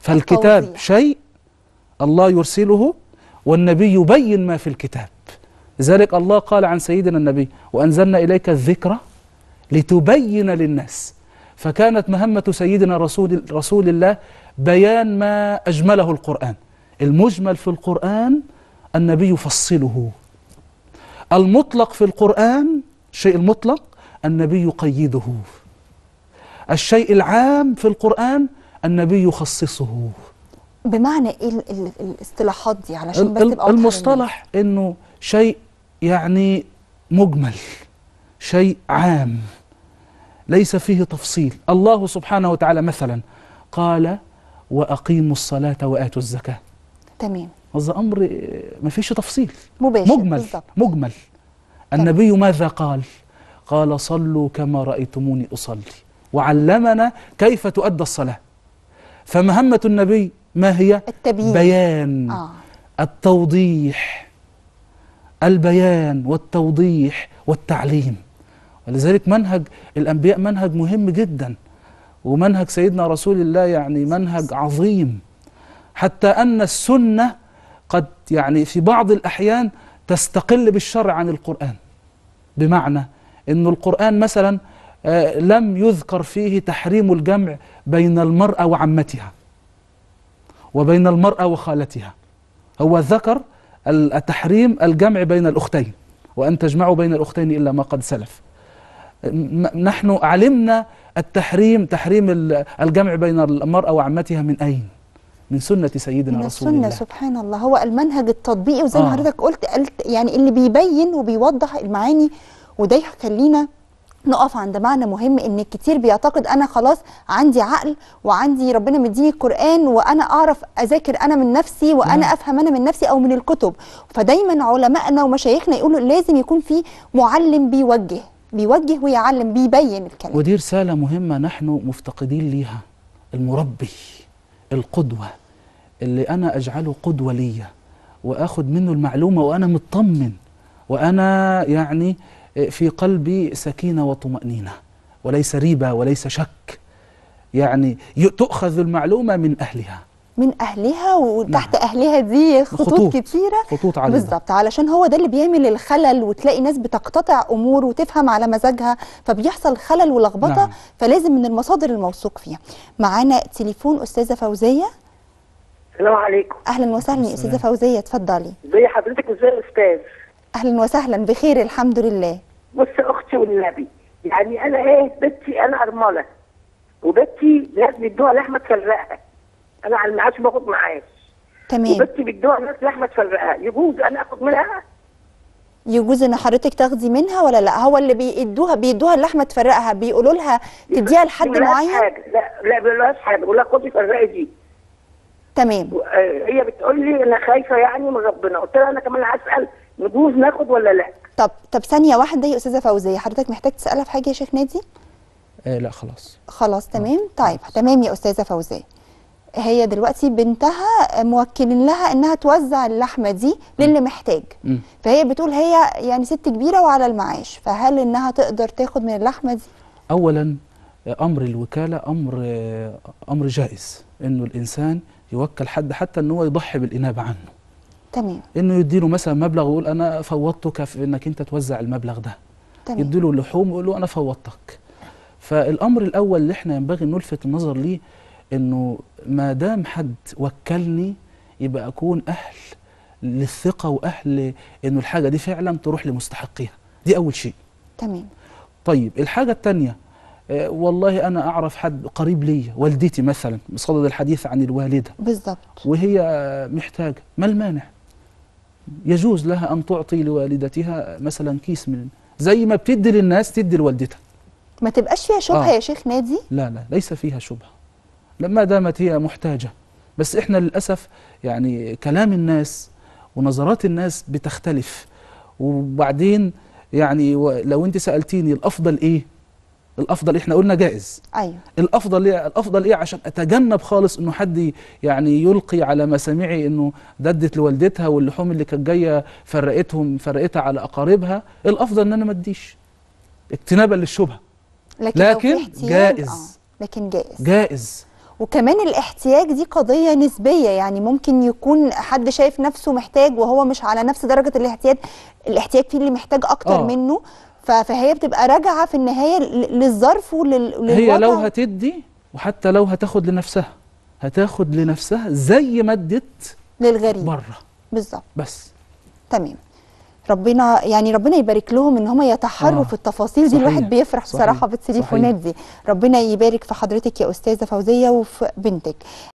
فالكتاب توضيح. شيء الله يرسله والنبي يبين ما في الكتاب لذلك الله قال عن سيدنا النبي وأنزلنا إليك الذكرى لتبين للناس فكانت مهمة سيدنا رسول, رسول الله بيان ما أجمله القرآن المجمل في القرآن النبي يفصله المطلق في القرآن الشيء المطلق النبي يقيده الشيء العام في القرآن النبي يخصصه بمعنى ايه الاصطلاحات دي علشان بس تبقى المصطلح انه شيء يعني مجمل شيء عام ليس فيه تفصيل الله سبحانه وتعالى مثلا قال واقيموا الصلاه واتوا الزكاه تمام هذا امر ما فيش تفصيل مباشر مجمل بالزبط. مجمل تمام. النبي ماذا قال قال صلوا كما رايتموني اصلي وعلمنا كيف تؤدى الصلاه فمهمة النبي ما هي التبيين. بيان آه. التوضيح البيان والتوضيح والتعليم ولذلك منهج الأنبياء منهج مهم جدا ومنهج سيدنا رسول الله يعني منهج عظيم حتى أن السنة قد يعني في بعض الأحيان تستقل بالشرع عن القرآن بمعنى أن القرآن مثلا آه، لم يذكر فيه تحريم الجمع بين المرأة وعمتها وبين المرأة وخالتها هو ذكر التحريم الجمع بين الأختين وأن تجمعوا بين الأختين إلا ما قد سلف نحن علمنا التحريم تحريم الجمع بين المرأة وعمتها من أين؟ من سنة سيدنا من رسول السنة الله سبحان الله هو المنهج التطبيقي وزي ما آه. حضرتك قلت يعني اللي بيبين وبيوضح المعاني وده يخلينا نقف عند معنى مهم ان الكتير بيعتقد انا خلاص عندي عقل وعندي ربنا مديني القران وانا اعرف اذاكر انا من نفسي وانا افهم انا من نفسي او من الكتب فدايما علمائنا ومشايخنا يقولوا لازم يكون في معلم بيوجه بيوجه ويعلم بيبين الكلام ودي رساله مهمه نحن مفتقدين ليها المربي القدوه اللي انا اجعله قدوه ليا واخد منه المعلومه وانا مطمن وانا يعني في قلبي سكينة وطمأنينة وليس ريبة وليس شك يعني تؤخذ المعلومة من أهلها من اهلها وتحت نعم. اهلها دي خطوط, خطوط كتيره خطوط عريضه بالظبط علشان هو ده اللي بيعمل الخلل وتلاقي ناس بتقتطع امور وتفهم على مزاجها فبيحصل خلل ولخبطه نعم. فلازم من المصادر الموثوق فيها معانا تليفون استاذه فوزيه السلام عليكم اهلا وسهلا استاذه فوزيه اتفضلي ازي حضرتك ازاي استاذ اهلا وسهلا بخير الحمد لله بص اختي والنبي يعني انا ايه بنتي انا ارمله وبنتي لازم يدوها لحمه تفرقها انا على المعاش باخد معاش تمام وبنتي بيدوها ناس لحمه تفرقها يجوز انا اخد منها يجوز ان حضرتك تاخدي منها ولا لا هو اللي بيدوها بيدوها اللحمه تفرقها بيقولوا لها تديها لحد معين حاجة. لا لا بيقولوهاش حاجه بيقول لها خدي فرقي دي تمام آه، هي بتقول لي انا خايفه يعني من ربنا قلت لها انا كمان هسال نجوز ناخد ولا لا طب طب ثانيه واحده يا استاذه فوزيه حضرتك محتاج تسالها في حاجه يا شيخ نادي إيه لا خلاص خلاص آه. تمام آه. طيب تمام يا استاذه فوزيه هي دلوقتي بنتها موكلين لها انها توزع اللحمه دي للي محتاج م. فهي بتقول هي يعني ست كبيره وعلى المعاش فهل انها تقدر تاخد من اللحمه دي اولا امر الوكاله امر آه، امر جائز انه الانسان يوكل حد حتى ان هو يضحي بالانابه عنه تمام انه يديله مثلا مبلغ ويقول انا فوضتك في انك انت توزع المبلغ ده تمام يديله اللحوم ويقول له انا فوضتك فالامر الاول اللي احنا ينبغي نلفت النظر ليه انه ما دام حد وكلني يبقى اكون اهل للثقه واهل انه الحاجه دي فعلا تروح لمستحقيها دي اول شيء تمام طيب الحاجه الثانيه آه، والله انا اعرف حد قريب ليا والدتي مثلا بصدد الحديث عن الوالده بالظبط وهي محتاجه ما المانع يجوز لها أن تعطي لوالدتها مثلا كيس من زي ما بتدي للناس تدي لوالدتها ما تبقاش فيها شبهة آه. يا شيخ نادي لا لا ليس فيها شبهة لما دامت هي محتاجة بس إحنا للأسف يعني كلام الناس ونظرات الناس بتختلف وبعدين يعني لو أنت سألتيني الأفضل إيه الافضل احنا قلنا جائز ايوه الافضل ايه الافضل ايه عشان اتجنب خالص انه حد يعني يلقي على مسامعي انه ددت لوالدتها واللحوم اللي كانت جايه فرقتهم فرقتها على اقاربها الافضل ان انا ما اديش اجتنابا للشبهه لكن, لكن جائز آه. لكن جائز جائز وكمان الاحتياج دي قضية نسبية يعني ممكن يكون حد شايف نفسه محتاج وهو مش على نفس درجة الاحتياج الاحتياج فيه اللي محتاج أكتر آه. منه فهي بتبقى راجعه في النهايه للظرف وللوضع هي لو هتدي وحتى لو هتاخد لنفسها هتاخد لنفسها زي ما ادت للغريب بره بالظبط بس تمام ربنا يعني ربنا يبارك لهم ان هم يتحروا آه. في التفاصيل دي الواحد بيفرح صحيح. بصراحه بالتليفونات دي ربنا يبارك في حضرتك يا استاذه فوزيه وفي بنتك